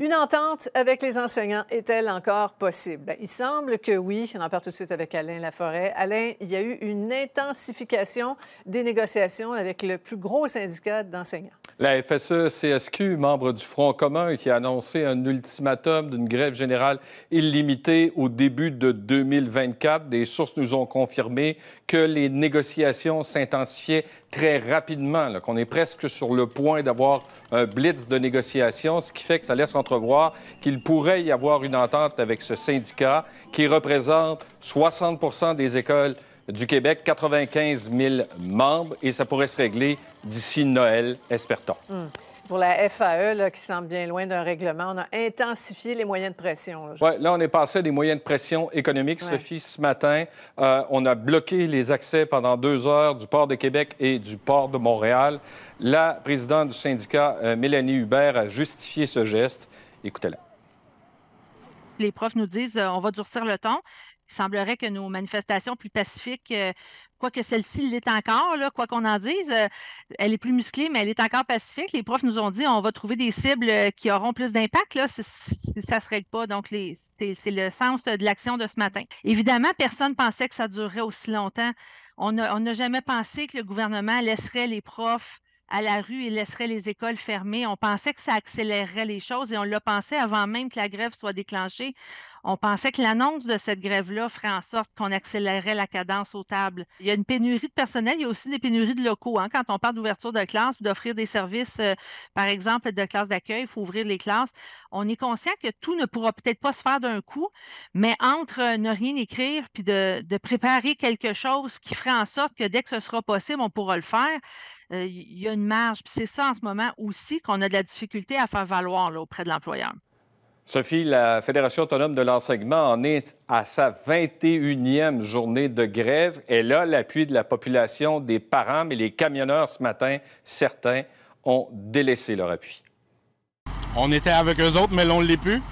Une entente avec les enseignants est-elle encore possible? Il semble que oui. On en parle tout de suite avec Alain Laforêt. Alain, il y a eu une intensification des négociations avec le plus gros syndicat d'enseignants. La FSE-CSQ, membre du Front commun, qui a annoncé un ultimatum d'une grève générale illimitée au début de 2024. Des sources nous ont confirmé que les négociations s'intensifiaient très rapidement, qu'on est presque sur le point d'avoir un blitz de négociations, ce qui fait que ça laisse entrevoir qu'il pourrait y avoir une entente avec ce syndicat qui représente 60 des écoles du Québec, 95 000 membres, et ça pourrait se régler d'ici Noël, espère hmm. pour la FAE, qui semble bien loin d'un règlement. On a intensifié les moyens de pression. Là, là on est passé des moyens de pression économiques, Sophie, ce matin, euh, on a bloqué les accès pendant deux heures du port de Québec et du port de Montréal. La présidente du syndicat, euh, Mélanie Hubert, a justifié ce geste. Écoutez-la. Les profs nous disent euh, on va durcir le ton. Il semblerait que nos manifestations plus pacifiques, euh, quoique celle-ci l'est encore, quoi qu'on en dise, euh, elle est plus musclée, mais elle est encore pacifique. Les profs nous ont dit on va trouver des cibles qui auront plus d'impact. si ça ne se règle pas. Donc, c'est le sens de l'action de ce matin. Évidemment, personne ne pensait que ça durerait aussi longtemps. On n'a jamais pensé que le gouvernement laisserait les profs à la rue et laisserait les écoles fermées. On pensait que ça accélérerait les choses et on l'a pensé avant même que la grève soit déclenchée. On pensait que l'annonce de cette grève-là ferait en sorte qu'on accélérerait la cadence aux tables. Il y a une pénurie de personnel, il y a aussi des pénuries de locaux. Hein. Quand on parle d'ouverture de classe, d'offrir des services, euh, par exemple, de classe d'accueil, il faut ouvrir les classes. On est conscient que tout ne pourra peut-être pas se faire d'un coup, mais entre euh, ne rien écrire puis de, de préparer quelque chose qui ferait en sorte que dès que ce sera possible, on pourra le faire, il euh, y a une marge. c'est ça en ce moment aussi qu'on a de la difficulté à faire valoir auprès de l'employeur. Sophie, la Fédération autonome de l'enseignement en est à sa 21e journée de grève. Elle a l'appui de la population, des parents, mais les camionneurs ce matin, certains ont délaissé leur appui. On était avec eux autres, mais l'on ne l'est plus.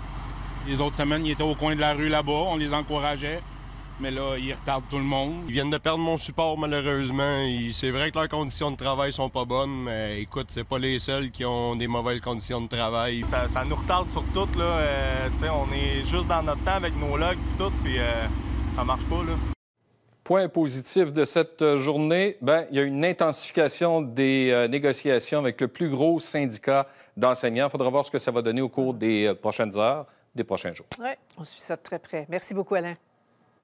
Les autres semaines, ils étaient au coin de la rue là-bas, on les encourageait mais là, ils retardent tout le monde. Ils viennent de perdre mon support, malheureusement. C'est vrai que leurs conditions de travail sont pas bonnes, mais écoute, c'est pas les seuls qui ont des mauvaises conditions de travail. Ça, nous retarde sur tout, euh, on est juste dans notre temps avec nos logs et tout, puis euh, ça marche pas, Point positif de cette euh, journée, ben, il y a une intensification des négociations avec le plus gros syndicat d'enseignants. Il faudra voir ce que ça va donner au cours des prochaines heures, des prochains jours. Oui, on suit ça de très près. Merci beaucoup, Alain.